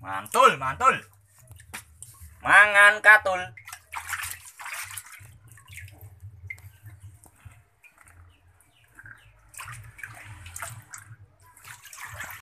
Mantul, mantul. Mangan katul.